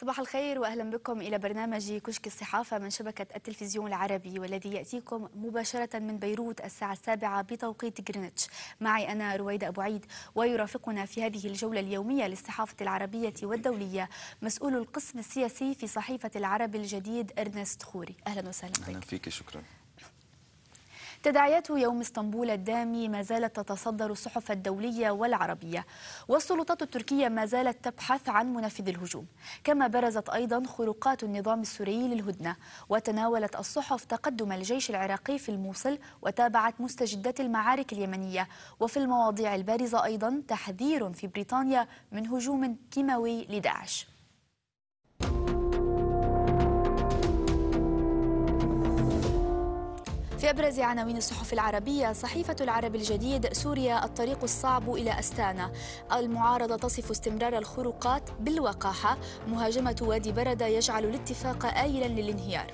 صباح الخير واهلا بكم الى برنامج كشك الصحافه من شبكه التلفزيون العربي والذي ياتيكم مباشره من بيروت الساعه السابعه بتوقيت غرينتش معي انا رويده ابو عيد ويرافقنا في هذه الجوله اليوميه للصحافه العربيه والدوليه مسؤول القسم السياسي في صحيفه العرب الجديد ارنست خوري اهلا وسهلا بك اهلا فيك شكرا تداعيات يوم اسطنبول الدامي ما زالت تتصدر الصحف الدولية والعربية والسلطات التركية ما زالت تبحث عن منفذ الهجوم كما برزت أيضا خروقات النظام السوري للهدنة وتناولت الصحف تقدم الجيش العراقي في الموصل وتابعت مستجدات المعارك اليمنية وفي المواضيع البارزة أيضا تحذير في بريطانيا من هجوم كيماوي لداعش في أبرز عناوين الصحف العربية صحيفة العرب الجديد سوريا الطريق الصعب إلى أستانا المعارضة تصف استمرار الخروقات بالوقاحة مهاجمة وادي بردة يجعل الاتفاق آيلا للانهيار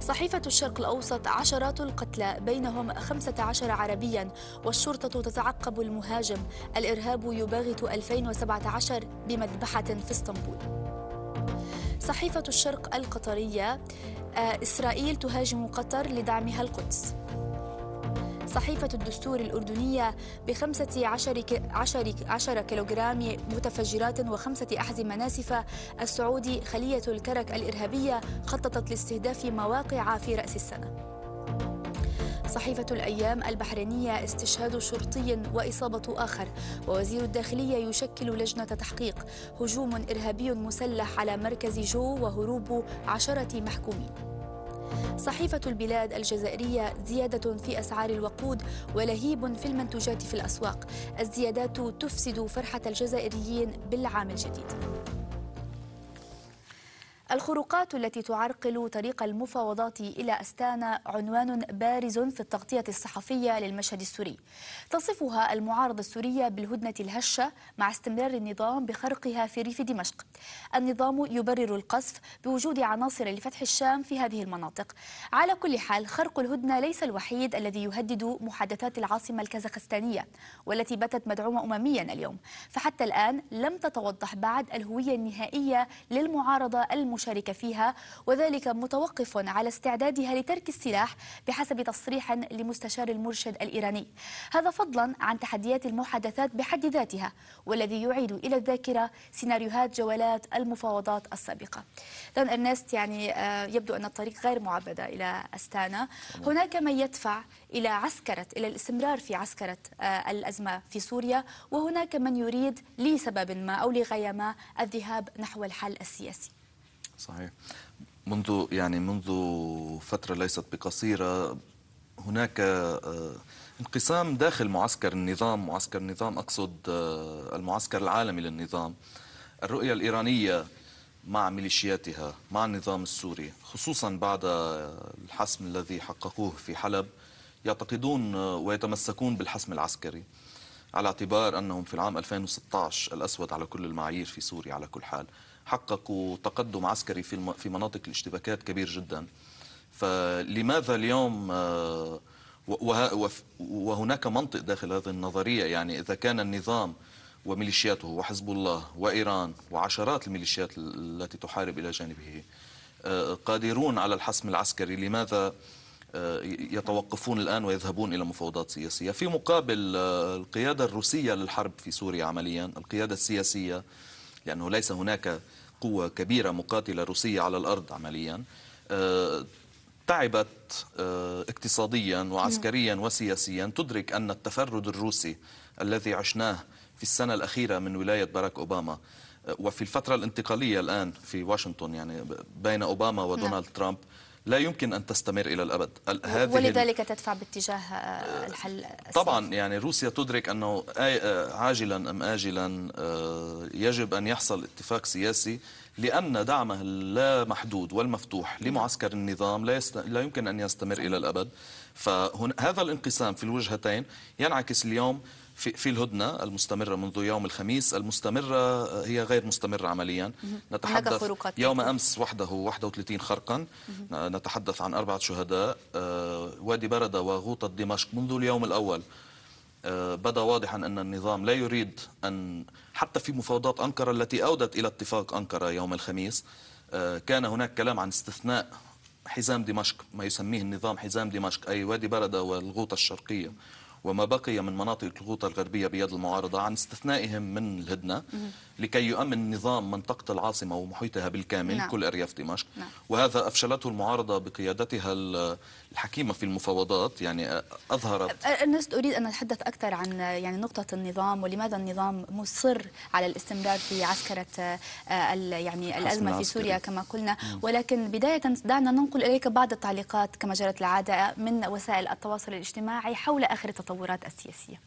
صحيفة الشرق الأوسط عشرات القتلى بينهم 15 عربيا والشرطة تتعقب المهاجم الإرهاب يباغت 2017 بمذبحة في اسطنبول صحيفة الشرق القطرية إسرائيل تهاجم قطر لدعمها القدس صحيفة الدستور الأردنية بخمسة عشر, عشر, عشر كيلوغرام متفجرات وخمسة أحزمة ناسفة السعودي خلية الكرك الإرهابية خططت لاستهداف مواقع في رأس السنة صحيفة الأيام البحرينية استشهاد شرطي وإصابة آخر ووزير الداخلية يشكل لجنة تحقيق هجوم إرهابي مسلح على مركز جو وهروب عشرة محكومين صحيفة البلاد الجزائرية زيادة في أسعار الوقود ولهيب في المنتوجات في الأسواق الزيادات تفسد فرحة الجزائريين بالعام الجديد الخروقات التي تعرقل طريق المفاوضات إلى أستانا عنوان بارز في التغطية الصحفية للمشهد السوري تصفها المعارضة السورية بالهدنة الهشة مع استمرار النظام بخرقها في ريف دمشق النظام يبرر القصف بوجود عناصر لفتح الشام في هذه المناطق على كل حال خرق الهدنة ليس الوحيد الذي يهدد محادثات العاصمة الكازاخستانية والتي باتت مدعومة أمميا اليوم فحتى الآن لم تتوضح بعد الهوية النهائية للمعارضة المنظمة المشاركة فيها وذلك متوقف على استعدادها لترك السلاح بحسب تصريح لمستشار المرشد الإيراني هذا فضلا عن تحديات المحادثات بحد ذاتها والذي يعيد إلى الذاكرة سيناريوهات جولات المفاوضات السابقة دان إرنست يعني آه، يبدو أن الطريق غير معبدة إلى أستانا هناك من يدفع إلى عسكرة إلى الاستمرار في عسكرة آه، الأزمة في سوريا وهناك من يريد لسبب ما أو لغاية ما الذهاب نحو الحل السياسي صحيح منذ يعني منذ فترة ليست بقصيرة هناك آه، انقسام داخل معسكر النظام معسكر النظام أقصد آه، المعسكر العالمي للنظام الرؤية الإيرانية مع ميليشياتها مع النظام السوري خصوصا بعد آه، الحسم الذي حققوه في حلب يعتقدون ويتمسكون بالحسم العسكري على اعتبار أنهم في العام 2016 الأسود على كل المعايير في سوريا على كل حال حققوا تقدم عسكري في في مناطق الاشتباكات كبير جدا فلماذا اليوم آه، وهناك منطق داخل هذه النظرية يعني إذا كان النظام وميليشياته وحزب الله وإيران وعشرات الميليشيات التي تحارب إلى جانبه آه، قادرون على الحسم العسكري لماذا آه، يتوقفون الآن ويذهبون إلى مفاوضات سياسية في مقابل القيادة الروسية للحرب في سوريا عمليا القيادة السياسية لأنه ليس هناك قوة كبيرة مقاتلة روسية على الأرض عمليا آه، تعبت آه، اقتصاديا وعسكريا وسياسيا تدرك أن التفرد الروسي الذي عشناه في السنة الأخيرة من ولاية باراك أوباما آه، وفي الفترة الانتقالية الآن في واشنطن يعني بين أوباما ودونالد نعم. ترامب لا يمكن أن تستمر إلى الأبد هذه ولذلك تدفع باتجاه آه، الحل طبعا يعني روسيا تدرك أنه آه، عاجلا أم آجلا آه، يجب أن يحصل اتفاق سياسي لأن دعمه اللامحدود والمفتوح لمعسكر النظام لا, يست... لا يمكن أن يستمر إلى الأبد فهذا الانقسام في الوجهتين ينعكس اليوم في, في الهدنة المستمرة منذ يوم الخميس المستمرة آه، هي غير مستمرة عمليا نتحدث يوم أمس وحده 31 خرقا نتحدث عن أربعة شهداء آه، وادي بردة وغوطة دمشق منذ اليوم الأول آه، بدا واضحا أن النظام لا يريد أن حتى في مفاوضات أنقرة التي أودت إلى اتفاق أنقرة يوم الخميس كان هناك كلام عن استثناء حزام دمشق ما يسميه النظام حزام دمشق أي وادي بردة والغوطة الشرقية وما بقي من مناطق الغوطة الغربية بيد المعارضة عن استثنائهم من الهدنة لكي يؤمن نظام منطقة العاصمة ومحيطها بالكامل نعم. كل أرياف دمشق نعم. وهذا أفشلته المعارضة بقيادتها الحكيمة في المفاوضات يعني أظهرت الناس أريد أن أتحدث أكثر عن يعني نقطة النظام ولماذا النظام مصر على الاستمرار في عسكرة آه، يعني الأزمة في سوريا كما قلنا ولكن بداية دعنا ننقل إليك بعض التعليقات كما جرت العادة من وسائل التواصل الاجتماعي حول آخر التطورات السياسية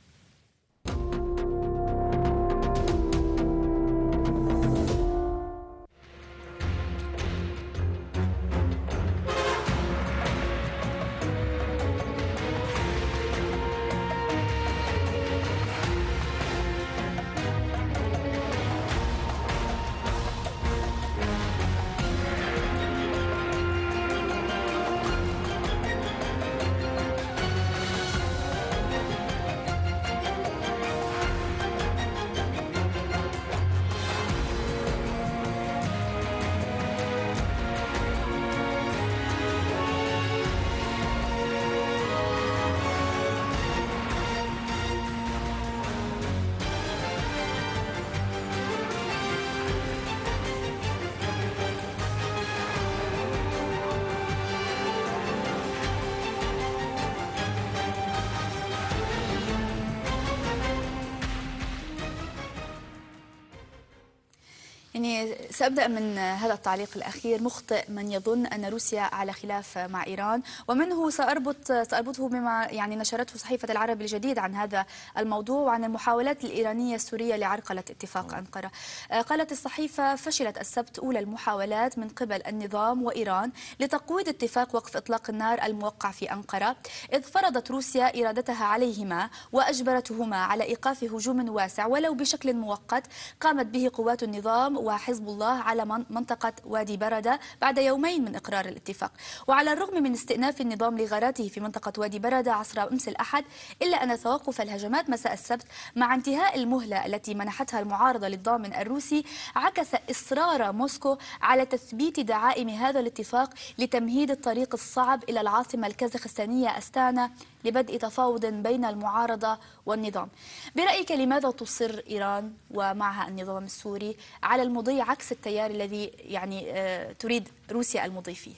يعني سأبدأ من هذا التعليق الأخير مخطئ من يظن أن روسيا على خلاف مع إيران ومنه سأربط سأربطه بما يعني نشرته صحيفة العرب الجديد عن هذا الموضوع وعن المحاولات الإيرانية السورية لعرقلة اتفاق نعم. أنقرة آه، قالت الصحيفة فشلت السبت أولى المحاولات من قبل النظام وإيران لتقويض اتفاق وقف إطلاق النار الموقع في أنقرة إذ فرضت روسيا إرادتها عليهما وأجبرتهما على إيقاف هجوم واسع ولو بشكل مؤقت قامت به قوات النظام وحزب الله على منطقة وادي بردة بعد يومين من إقرار الاتفاق وعلى الرغم من استئناف النظام لغاراته في منطقة وادي بردة عصر أمس الأحد إلا أن توقف الهجمات مساء السبت مع انتهاء المهلة التي منحتها المعارضة للضامن الروسي عكس إصرار موسكو على تثبيت دعائم هذا الاتفاق لتمهيد الطريق الصعب إلى العاصمة الكازاخستانية أستانا لبدء تفاوض بين المعارضة والنظام برأيك لماذا تصر إيران ومعها النظام السوري على المضي عكس التيار الذي يعني آه، تريد روسيا المضي فيه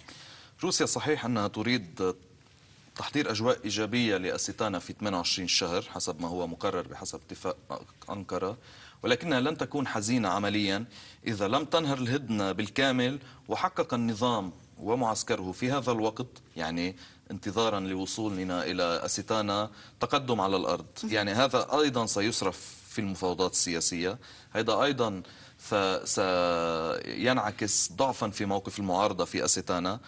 روسيا صحيح أنها تريد تحضير أجواء إيجابية لأستانا في 28 شهر حسب ما هو مقرر بحسب اتفاق أنقرة ولكنها لن تكون حزينة عمليا إذا لم تنهر الهدنة بالكامل وحقق النظام ومعسكره في هذا الوقت يعني انتظارا لوصولنا إلى أستانا تقدم على الأرض يعني هذا أيضا سيصرف في المفاوضات السياسية هذا أيضا سينعكس ضعفا في موقف المعارضة في أستانا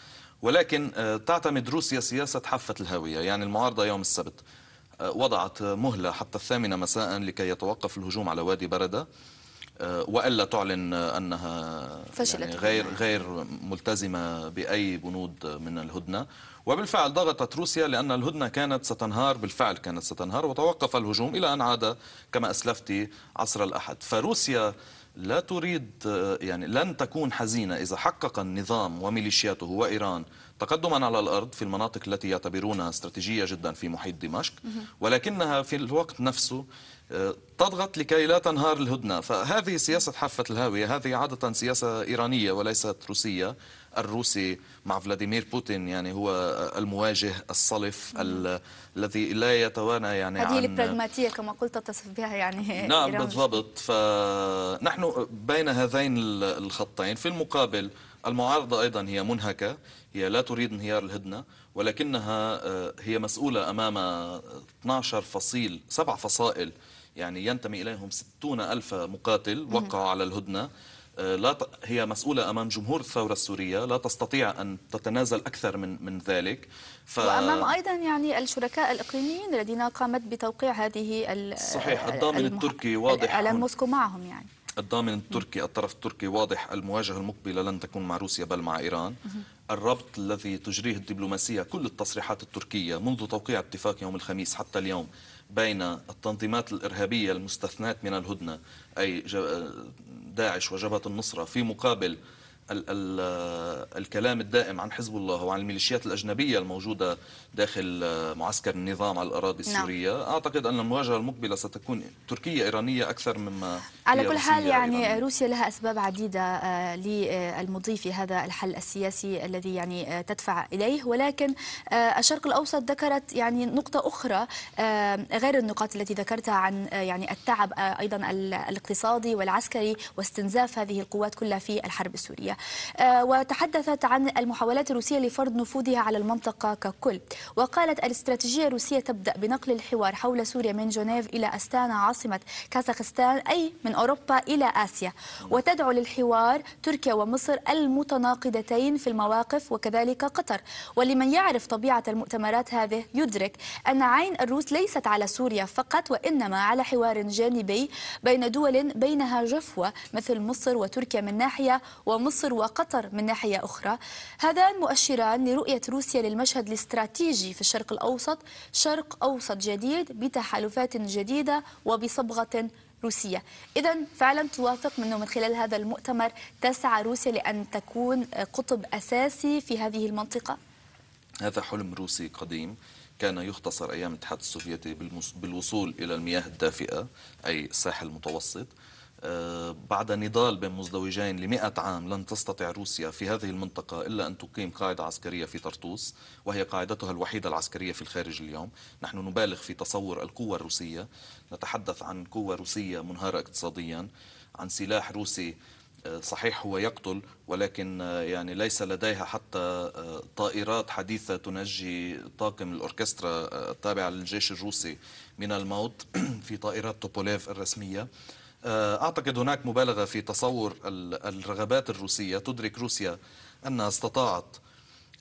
ولكن آه، تعتمد روسيا سياسة حافة الهاوية يعني المعارضة يوم السبت آه، وضعت مهلة حتى الثامنة مساء لكي يتوقف الهجوم على وادي بردة آه، والا تعلن انها فشلت يعني غير غير ملتزمه باي بنود من الهدنه وبالفعل ضغطت روسيا لان الهدنه كانت ستنهار بالفعل كانت ستنهار وتوقف الهجوم الى ان عاد كما اسلفت عصر الاحد فروسيا لا تريد يعني لن تكون حزينة إذا حقق النظام وميليشياته وإيران تقدما على الأرض في المناطق التي يعتبرونها استراتيجية جدا في محيط دمشق ولكنها في الوقت نفسه آه، تضغط لكي لا تنهار الهدنة فهذه سياسة حافة الهاوية هذه عادة سياسة إيرانية وليست روسية الروسي مع فلاديمير بوتين يعني هو المواجه الصلف الذي لا يتوانى يعني هذه البراغماتيه كما قلت تصف بها يعني نعم بالضبط فنحن بين هذين الخطين في المقابل المعارضة أيضا هي منهكة هي لا تريد انهيار الهدنة ولكنها آه، هي مسؤولة أمام 12 فصيل سبع فصائل يعني ينتمي إليهم 60 ألف مقاتل وقعوا على الهدنة آه، لا ت... هي مسؤولة أمام جمهور الثورة السورية لا تستطيع أن تتنازل أكثر من من ذلك ف... وأمام أيضا يعني الشركاء الإقليميين الذين قامت بتوقيع هذه ال... صحيح الضامن المح... التركي واضح على موسكو معهم يعني الضامن التركي الطرف التركي واضح المواجهة المقبلة لن تكون مع روسيا بل مع إيران الربط الذي تجريه الدبلوماسية كل التصريحات التركية منذ توقيع اتفاق يوم الخميس حتى اليوم بين التنظيمات الإرهابية المستثنات من الهدنة أي آه، داعش وجبهة النصرة في مقابل ال ال الكلام الدائم عن حزب الله وعن الميليشيات الأجنبية الموجودة داخل معسكر النظام على الأراضي نعم. السورية نعم. أعتقد أن المواجهة المقبلة ستكون تركية إيرانية أكثر مما على كل حال يعني إيرانية. روسيا لها أسباب عديدة آه، للمضي في هذا الحل السياسي الذي يعني آه، تدفع إليه ولكن آه، الشرق الأوسط ذكرت يعني نقطة أخرى غير النقاط التي ذكرتها عن يعني التعب أيضا الاقتصادي والعسكري واستنزاف هذه القوات كلها في الحرب السورية الروسية آه، وتحدثت عن المحاولات الروسية لفرض نفوذها على المنطقة ككل وقالت الاستراتيجية الروسية تبدأ بنقل الحوار حول سوريا من جنيف إلى أستانا عاصمة كازاخستان أي من أوروبا إلى آسيا وتدعو للحوار تركيا ومصر المتناقضتين في المواقف وكذلك قطر ولمن يعرف طبيعة المؤتمرات هذه يدرك أن عين الروس ليست على سوريا فقط وإنما على حوار جانبي بين دول بينها جفوة مثل مصر وتركيا من ناحية ومصر مصر وقطر من ناحية أخرى هذان مؤشران لرؤية روسيا للمشهد الاستراتيجي في الشرق الأوسط شرق أوسط جديد بتحالفات جديدة وبصبغة روسية إذا فعلا توافق منه من خلال هذا المؤتمر تسعى روسيا لأن تكون قطب أساسي في هذه المنطقة هذا حلم روسي قديم كان يختصر أيام الاتحاد السوفيتي بالوصول إلى المياه الدافئة أي الساحل المتوسط آه، بعد نضال بين مزدوجين لمئة عام لن تستطع روسيا في هذه المنطقة إلا أن تقيم قاعدة عسكرية في طرطوس وهي قاعدتها الوحيدة العسكرية في الخارج اليوم نحن نبالغ في تصور القوة الروسية نتحدث عن قوة روسية منهارة اقتصاديا عن سلاح روسي آه، صحيح هو يقتل ولكن آه، يعني ليس لديها حتى طائرات حديثة تنجي طاقم الأوركسترا التابعة للجيش الروسي من الموت في طائرات توبوليف الرسمية آه، أعتقد هناك مبالغة في تصور الرغبات الروسية تدرك روسيا أنها استطاعت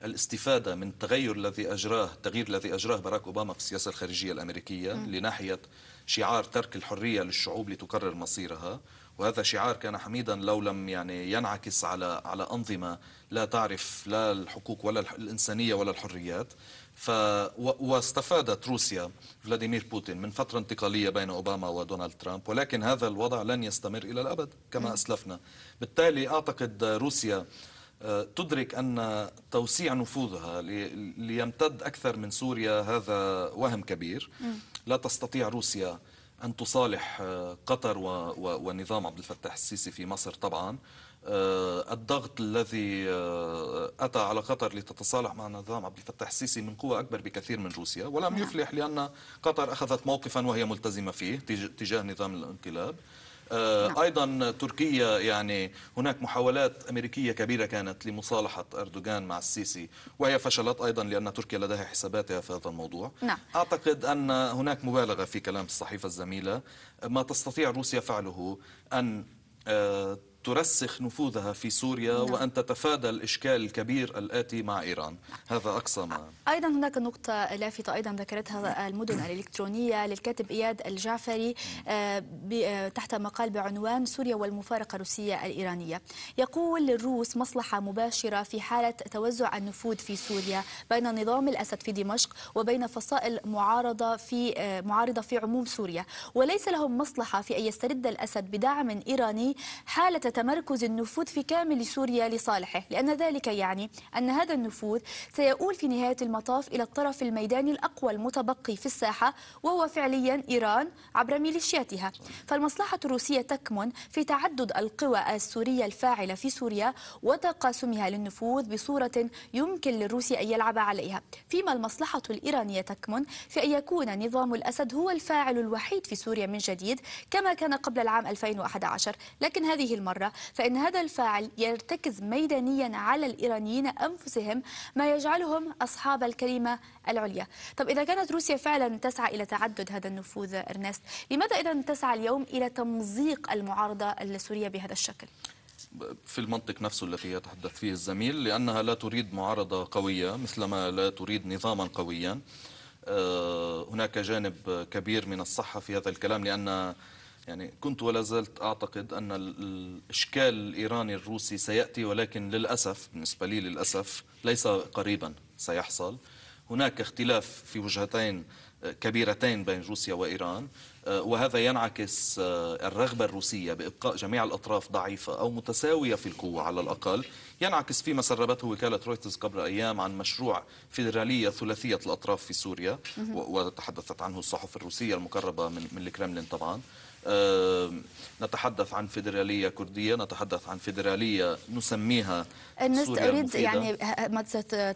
الاستفادة من التغير الذي أجراه التغيير الذي أجراه باراك أوباما في السياسة الخارجية الأمريكية لناحية شعار ترك الحرية للشعوب لتقرر مصيرها وهذا شعار كان حميدا لو لم يعني ينعكس على على أنظمة لا تعرف لا الحقوق ولا الإنسانية ولا الحريات ف واستفادت روسيا فلاديمير بوتين من فترة انتقالية بين أوباما ودونالد ترامب ولكن هذا الوضع لن يستمر إلى الأبد كما أسلفنا بالتالي أعتقد روسيا آه، تدرك أن توسيع نفوذها ليمتد أكثر من سوريا هذا وهم كبير لا تستطيع روسيا أن تصالح آه، قطر ونظام عبد الفتاح السيسي في مصر طبعا آه، الضغط الذي آه، أتى على قطر لتتصالح مع نظام عبد الفتاح السيسي من قوة أكبر بكثير من روسيا ولم نعم. يفلح لأن قطر أخذت موقفا وهي ملتزمة فيه تجاه نظام الانقلاب آه، أيضا تركيا يعني هناك محاولات أمريكية كبيرة كانت لمصالحة أردوغان مع السيسي وهي فشلت أيضا لأن تركيا لديها حساباتها في هذا الموضوع نعم. أعتقد أن هناك مبالغة في كلام الصحيفة الزميلة ما تستطيع روسيا فعله أن آه، ترسخ نفوذها في سوريا نعم. وأن تتفادى الإشكال الكبير الآتي مع إيران هذا أقصى ما أيضا هناك نقطة لافتة أيضا ذكرتها المدن الإلكترونية للكاتب إياد الجعفري آه، آه، تحت مقال بعنوان سوريا والمفارقة الروسية الإيرانية يقول للروس مصلحة مباشرة في حالة توزع النفوذ في سوريا بين نظام الأسد في دمشق وبين فصائل معارضة في آه، معارضة في عموم سوريا وليس لهم مصلحة في أن يسترد الأسد بدعم إيراني حالة تمركز النفوذ في كامل سوريا لصالحه لأن ذلك يعني أن هذا النفوذ سيؤول في نهاية المطاف إلى الطرف الميداني الأقوى المتبقي في الساحة وهو فعليا إيران عبر ميليشياتها فالمصلحة الروسية تكمن في تعدد القوى السورية الفاعلة في سوريا وتقاسمها للنفوذ بصورة يمكن للروسي أن يلعب عليها فيما المصلحة الإيرانية تكمن في أن يكون نظام الأسد هو الفاعل الوحيد في سوريا من جديد كما كان قبل العام 2011 لكن هذه المرة مرة فإن هذا الفاعل يرتكز ميدانيا على الإيرانيين أنفسهم ما يجعلهم أصحاب الكلمة العليا طب إذا كانت روسيا فعلا تسعى إلى تعدد هذا النفوذ إرنست لماذا إذا تسعى اليوم إلى تمزيق المعارضة السورية بهذا الشكل؟ في المنطق نفسه الذي يتحدث فيه الزميل لأنها لا تريد معارضة قوية مثلما لا تريد نظاما قويا آه، هناك جانب كبير من الصحة في هذا الكلام لأن يعني كنت ولا زلت أعتقد أن الإشكال الإيراني الروسي سيأتي ولكن للأسف بالنسبة لي للأسف ليس قريبا سيحصل هناك اختلاف في وجهتين كبيرتين بين روسيا وإيران آه، وهذا ينعكس آه، الرغبة الروسية بإبقاء جميع الأطراف ضعيفة أو متساوية في القوة على الأقل ينعكس فيما سربته وكالة رويترز قبل أيام عن مشروع فيدرالية ثلاثية الأطراف في سوريا وتحدثت عنه الصحف الروسية المقربة من الكرملين طبعا نتحدث عن فيدرالية كردية نتحدث عن فيدرالية نسميها الناس أريد يعني ما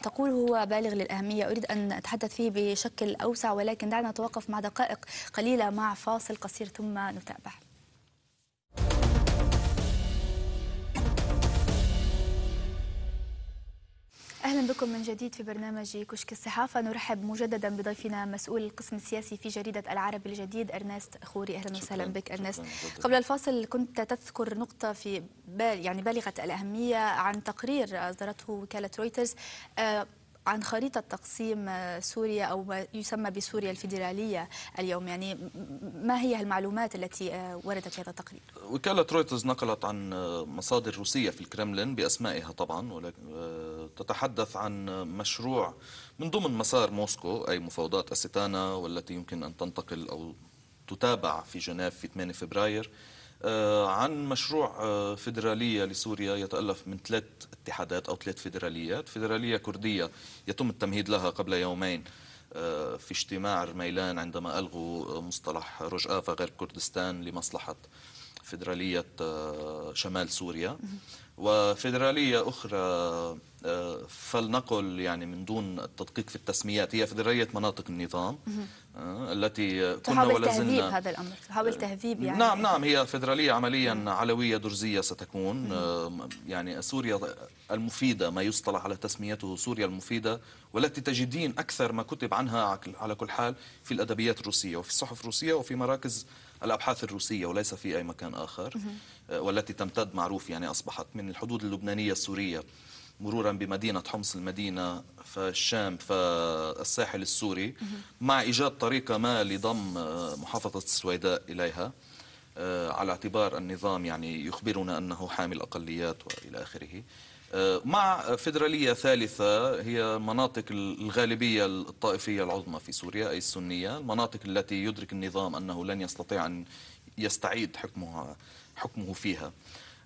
تقول هو بالغ للأهمية أريد أن أتحدث فيه بشكل أوسع ولكن دعنا نتوقف مع دقائق قليلة مع فاصل قصير ثم نتابع اهلا بكم من جديد في برنامج كشك الصحافه نرحب مجددا بضيفنا مسؤول القسم السياسي في جريده العرب الجديد ارنست خوري اهلا وسهلا بك ارنست قبل الفاصل كنت تذكر نقطه في بال يعني بالغه الاهميه عن تقرير اصدرته وكاله رويترز آه، عن خريطة تقسيم آه، سوريا أو ما يسمى بسوريا الفيدرالية اليوم يعني ما هي المعلومات التي آه، وردت في هذا التقرير؟ وكالة رويترز نقلت عن آه، مصادر روسية في الكرملين بأسمائها طبعا تتحدث عن مشروع من ضمن مسار موسكو أي مفاوضات أستانا والتي يمكن أن تنتقل أو تتابع في جنيف في 8 فبراير آه، عن مشروع آه، فيدرالية لسوريا يتألف من ثلاث اتحادات أو ثلاث فيدراليات فيدرالية كردية يتم التمهيد لها قبل يومين آه، في اجتماع رميلان عندما ألغوا مصطلح رجافة غير كردستان لمصلحة فيدرالية شمال سوريا وفيدرالية أخرى آه، فلنقل يعني من دون التدقيق في التسميات هي فدرالية مناطق النظام آه، التي كنا تحاول تهذيب هذا الأمر تحاول آه، تهذيب يعني نعم نعم هي فدرالية عمليا علوية درزية ستكون يعني سوريا المفيدة ما يصطلح على تسميته سوريا المفيدة والتي تجدين أكثر ما كتب عنها على كل حال في الأدبيات الروسية وفي الصحف الروسية وفي مراكز الأبحاث الروسية وليس في أي مكان آخر والتي تمتد معروف يعني أصبحت من الحدود اللبنانية السورية مرورا بمدينة حمص المدينة فالشام فالساحل السوري مع إيجاد طريقة ما لضم آه، محافظة السويداء إليها آه، على اعتبار النظام يعني يخبرنا أنه حامل أقليات وإلى آخره آه، مع فدرالية ثالثة هي مناطق الغالبية الطائفية العظمى في سوريا أي السنية المناطق التي يدرك النظام أنه لن يستطيع أن يستعيد حكمها حكمه فيها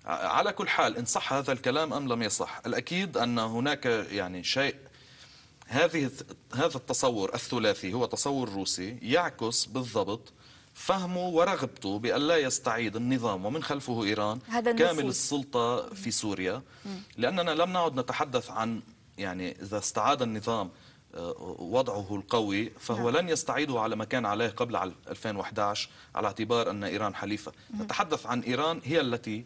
على كل حال إن صح هذا الكلام أم لم يصح الأكيد أن هناك يعني شيء هذه هذا التصور الثلاثي هو تصور روسي يعكس بالضبط فهمه ورغبته بأن لا يستعيد النظام ومن خلفه إيران هذا كامل السلطة في سوريا لأننا لم نعد نتحدث عن يعني إذا استعاد النظام آه، وضعه القوي فهو نعم. لن يستعيده على ما كان عليه قبل 2011 على اعتبار أن إيران حليفة نتحدث عن إيران هي التي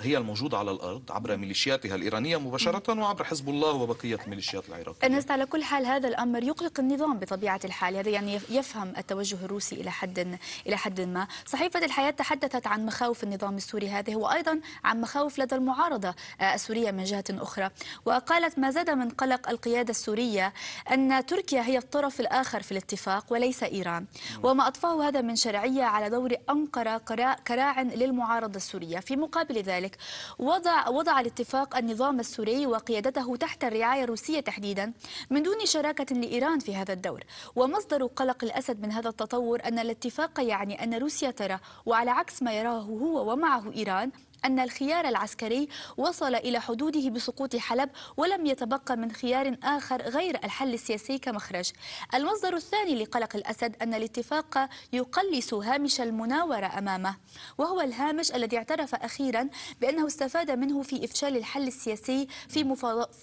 هي الموجودة على الأرض عبر ميليشياتها الإيرانية مباشرة وعبر حزب الله وبقية الميليشيات العراقيه. أنست على كل حال هذا الأمر يقلق النظام بطبيعة الحال هذا يعني يفهم التوجه الروسي إلى حد إلى حد ما صحيفة الحياة تحدثت عن مخاوف النظام السوري هذه وأيضا عن مخاوف لدى المعارضة آه، السورية من جهة أخرى وقالت ما زاد من قلق القيادة السورية أن تركيا هي الطرف الآخر في الاتفاق وليس إيران وما أضفاه هذا من شرعية على دور أنقرة كراع للمعارضة السورية في مقابل ذلك ذلك وضع, وضع الاتفاق النظام السوري وقيادته تحت الرعاية الروسية تحديدا من دون شراكة لإيران في هذا الدور ومصدر قلق الأسد من هذا التطور أن الاتفاق يعني أن روسيا ترى وعلى عكس ما يراه هو ومعه إيران أن الخيار العسكري وصل إلى حدوده بسقوط حلب ولم يتبقى من خيار آخر غير الحل السياسي كمخرج المصدر الثاني لقلق الأسد أن الاتفاق يقلص هامش المناورة أمامه وهو الهامش الذي اعترف أخيرا بأنه استفاد منه في إفشال الحل السياسي في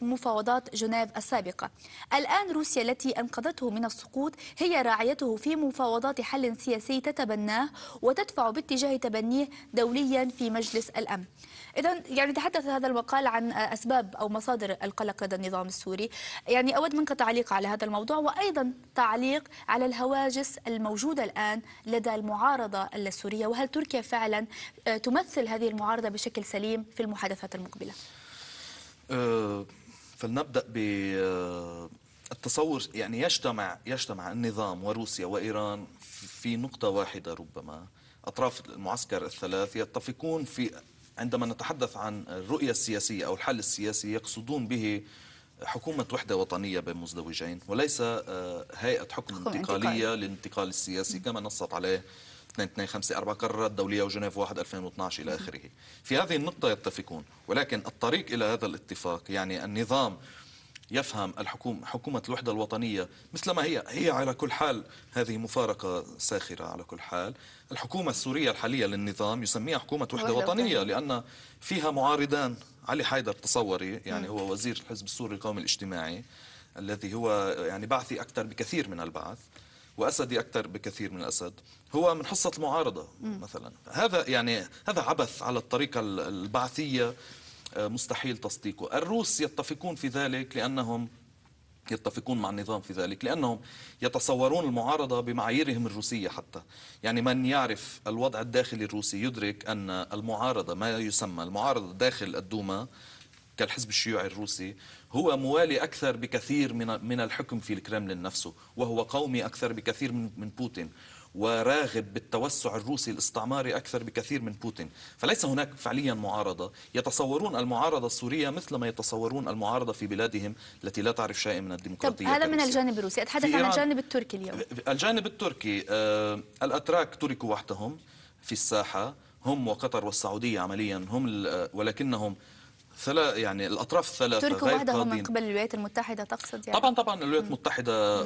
مفاوضات جنيف السابقة الآن روسيا التي أنقذته من السقوط هي راعيته في مفاوضات حل سياسي تتبناه وتدفع باتجاه تبنيه دوليا في مجلس الأمن الأمن إذا يعني تحدث هذا المقال عن أسباب أو مصادر القلق لدى النظام السوري يعني أود منك تعليق على هذا الموضوع وأيضا تعليق على الهواجس الموجودة الآن لدى المعارضة السورية وهل تركيا فعلا آه، تمثل هذه المعارضة بشكل سليم في المحادثات المقبلة آه، فلنبدأ ب آه، التصور يعني يجتمع يجتمع النظام وروسيا وايران في نقطه واحده ربما اطراف المعسكر الثلاث يتفقون في عندما نتحدث عن الرؤية السياسية أو الحل السياسي يقصدون به حكومة وحدة وطنية بين مزدوجين وليس آه، هيئة حكم انتقالية للانتقال السياسي كما نصت عليه 2254 قرارات دولية وجنيف 1 2012 إلى آخره في هذه النقطة يتفقون ولكن الطريق إلى هذا الاتفاق يعني النظام يفهم الحكومة حكومة الوحدة الوطنية مثل ما هي هي على كل حال هذه مفارقة ساخرة على كل حال الحكومة السورية الحالية للنظام يسميها حكومة وحدة وطنية لأن فيها معارضان علي حيدر تصوري يعني نعم. هو وزير الحزب السوري القومي الاجتماعي الذي هو يعني بعثي أكثر بكثير من البعث واسدي اكثر بكثير من الاسد هو من حصه المعارضه مثلا هذا يعني هذا عبث على الطريقه البعثيه آه، مستحيل تصديقه الروس يتفقون في ذلك لأنهم يتفقون مع النظام في ذلك لأنهم يتصورون المعارضة بمعاييرهم الروسية حتى يعني من يعرف الوضع الداخلي الروسي يدرك أن المعارضة ما يسمى المعارضة داخل الدوما كالحزب الشيوعي الروسي هو موالي أكثر بكثير من من الحكم في الكرملين نفسه وهو قومي أكثر بكثير من بوتين وراغب بالتوسع الروسي الاستعماري أكثر بكثير من بوتين فليس هناك فعليا معارضة يتصورون المعارضة السورية مثل ما يتصورون المعارضة في بلادهم التي لا تعرف شيئا من الديمقراطية هذا من الجانب الروسي أتحدث عن الجانب التركي اليوم الجانب التركي آه، الأتراك تركوا وحدهم في الساحة هم وقطر والسعودية عمليا هم آه، ولكنهم ثلاث يعني الاطراف الثلاثه تركوا وحدهم من قبل الولايات المتحده تقصد يعني طبعا طبعا الولايات المتحده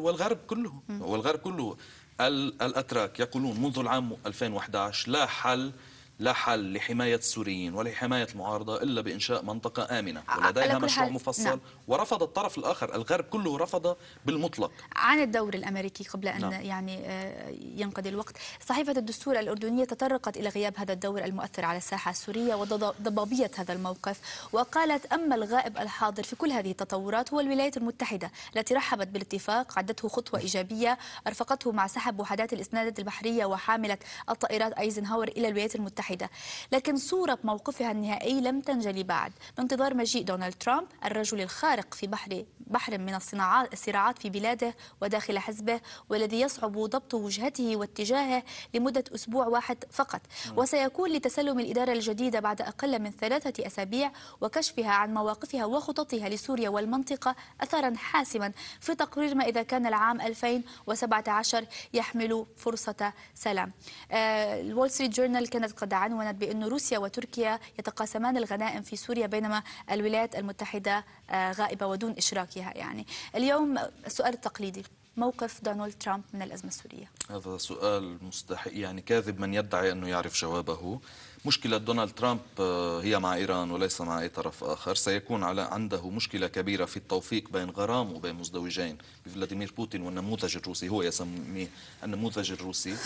والغرب كله والغرب كله الأتراك يقولون منذ العام 2011 لا حل لا حل لحماية السوريين ولا المعارضة إلا بإنشاء منطقة آمنة ولديها مشروع مفصل نعم. ورفض الطرف الآخر الغرب كله رفض بالمطلق عن الدور الأمريكي قبل أن نعم. يعني آه، ينقضي الوقت صحيفة الدستور الأردنية تطرقت إلى غياب هذا الدور المؤثر على الساحة السورية وضبابية هذا الموقف وقالت أما الغائب الحاضر في كل هذه التطورات هو الولايات المتحدة التي رحبت بالاتفاق عدته خطوة إيجابية أرفقته مع سحب وحدات الإسنادات البحرية وحاملة الطائرات أيزنهاور إلى الولايات المتحدة المتحدة لكن صورة موقفها النهائي لم تنجلي بعد بانتظار مجيء دونالد ترامب الرجل الخارق في بحر بحر من الصناعات الصراعات في بلاده وداخل حزبه والذي يصعب ضبط وجهته واتجاهه لمدة أسبوع واحد فقط وسيكون لتسلم الإدارة الجديدة بعد أقل من ثلاثة أسابيع وكشفها عن مواقفها وخططها لسوريا والمنطقة أثرا حاسما في تقرير ما إذا كان العام 2017 يحمل فرصة سلام آه، الول ستريت جورنال كانت قد عنونت بأن روسيا وتركيا يتقاسمان الغنائم في سوريا بينما الولايات المتحدة آه، غائبة ودون إشراكها يعني اليوم السؤال التقليدي موقف دونالد ترامب من الأزمة السورية هذا سؤال مستحيل يعني كاذب من يدعي أنه يعرف جوابه مشكلة دونالد ترامب آه، هي مع إيران وليس مع أي طرف آخر سيكون على عنده مشكلة كبيرة في التوفيق بين غرام وبين مزدوجين فلاديمير بوتين والنموذج الروسي هو يسميه النموذج الروسي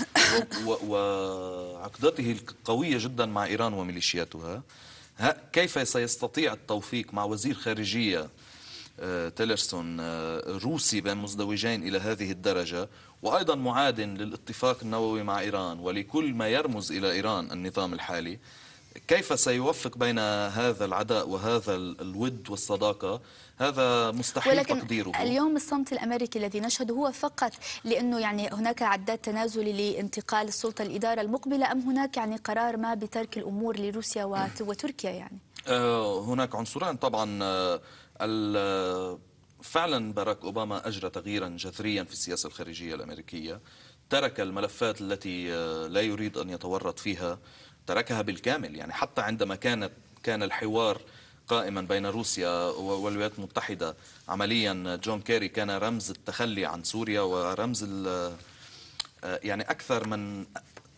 وعقدته القوية جدا مع إيران وميليشياتها كيف سيستطيع التوفيق مع وزير خارجية آه، تيلرسون آه، روسي بين مزدوجين إلى هذه الدرجة وأيضا معاد للاتفاق النووي مع إيران ولكل ما يرمز إلى إيران النظام الحالي كيف سيوفق بين هذا العداء وهذا الود والصداقة هذا مستحيل ولكن تقديره اليوم الصمت الأمريكي الذي نشهده هو فقط لأنه يعني هناك عداد تنازل لانتقال السلطة الإدارة المقبلة أم هناك يعني قرار ما بترك الأمور لروسيا وتركيا يعني آه، هناك عنصران طبعا فعلا باراك أوباما أجرى تغييرا جذريا في السياسة الخارجية الأمريكية ترك الملفات التي آه، لا يريد أن يتورط فيها تركها بالكامل يعني حتى عندما كانت كان الحوار قائما بين روسيا والولايات المتحدة عمليا جون كيري كان رمز التخلي عن سوريا ورمز آه، يعني أكثر من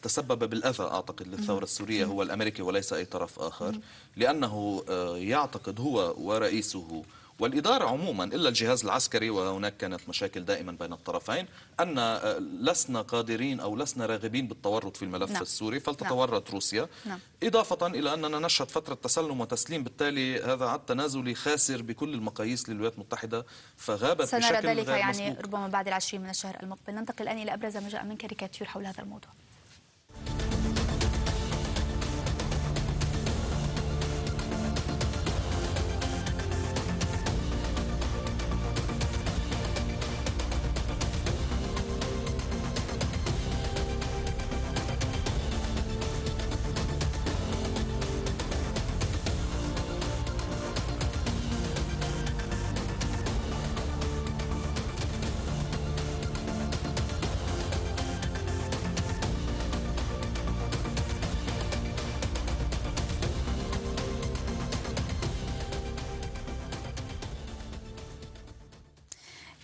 تسبب بالأذى أعتقد للثورة السورية هو الأمريكي وليس أي طرف آخر لأنه آه، يعتقد هو ورئيسه والإدارة عموما إلا الجهاز العسكري وهناك كانت مشاكل دائما بين الطرفين أن آه، لسنا قادرين أو لسنا راغبين بالتورط في الملف نعم. السوري فلتتورط نعم. روسيا نعم. إضافة إلى أننا نشهد فترة تسلم وتسليم بالتالي هذا عد تنازلي خاسر بكل المقاييس للولايات المتحدة فغابت سنرى بشكل ذلك غير يعني مسبوك. ربما بعد العشرين من الشهر المقبل ننتقل الآن إلى أبرز ما جاء من كاريكاتير حول هذا الموضوع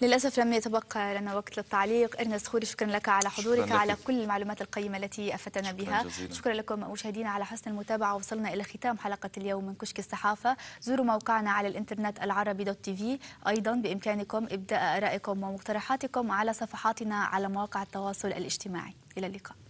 للأسف لم يتبقى لنا وقت للتعليق إرنس خوري شكرا لك على حضورك على كل المعلومات القيمة التي أفتنا بها جزيلا. شكرا لكم مشاهدينا على حسن المتابعة وصلنا إلى ختام حلقة اليوم من كشك الصحافة زوروا موقعنا على الإنترنت العربي دوت تي في أيضا بإمكانكم إبداء آرائكم ومقترحاتكم على صفحاتنا على مواقع التواصل الاجتماعي إلى اللقاء